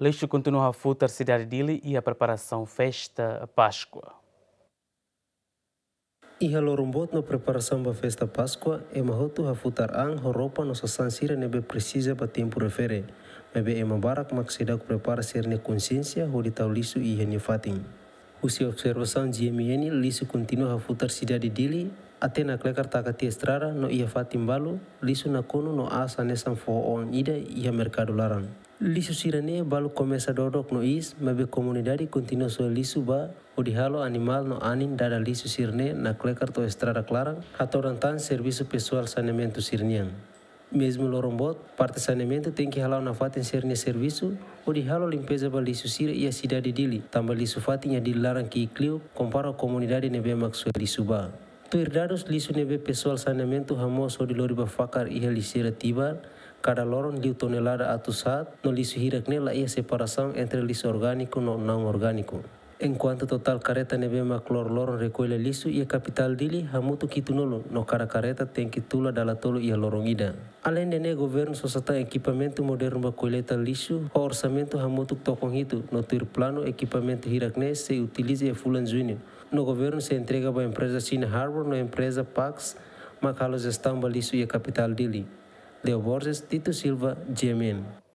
Leixo continua a futar cidade dele e a preparação festa Páscoa. a lorumbot na preparação da festa Páscoa é mahoto a futar ang roupa nossa sansira nebe precisa para tempo refere. Mebe é mabarak maxida prepara ser ne consciência ho e iha nifating. Usia observação de MN lisu continua a futar cidade de Dili, até na clecar takati estrada no ia fatimbalo, balu, na cono no asa nesan on ida ia mercado laran. lisu sirane balu começa dodok no is, mabe comunidade continua so lisu ba, o dihalo animal no anin dada lisu sirne na clecar to estrada claran, hatorantan serviço pessoal saneamento sirnian. Mesmo lo rombot, saneamento tem que ralar na fata em ser nesse serviço, ou de limpeza para susira e a cidade dele, também liso fatinha de laran que iclio, e compara a comunidade nebe maxwell de subá. Tu herdados nebe pessoal saneamento ou de loriba facar e realisira tibar, cada loron liu tonelada atusat, no lixo hirak nela e a separação entre lixo orgânico e não orgânico. Enquanto total careta neve ma loron recolhe lixo e a capital dele hamuto quitunolo, no cara careta tem que tula dalatolo e a lorongida. Além de ne governo societá equipamento moderno para coleta lixo, o orçamento hamuto tocon hito, no tir plano equipamento hirakne se utiliza e fulan junho. No governo se entrega a empresa China Harbor, na empresa Pax, ma calos estamba lixo e a capital dele. Leo Borges, Tito Silva, GMN.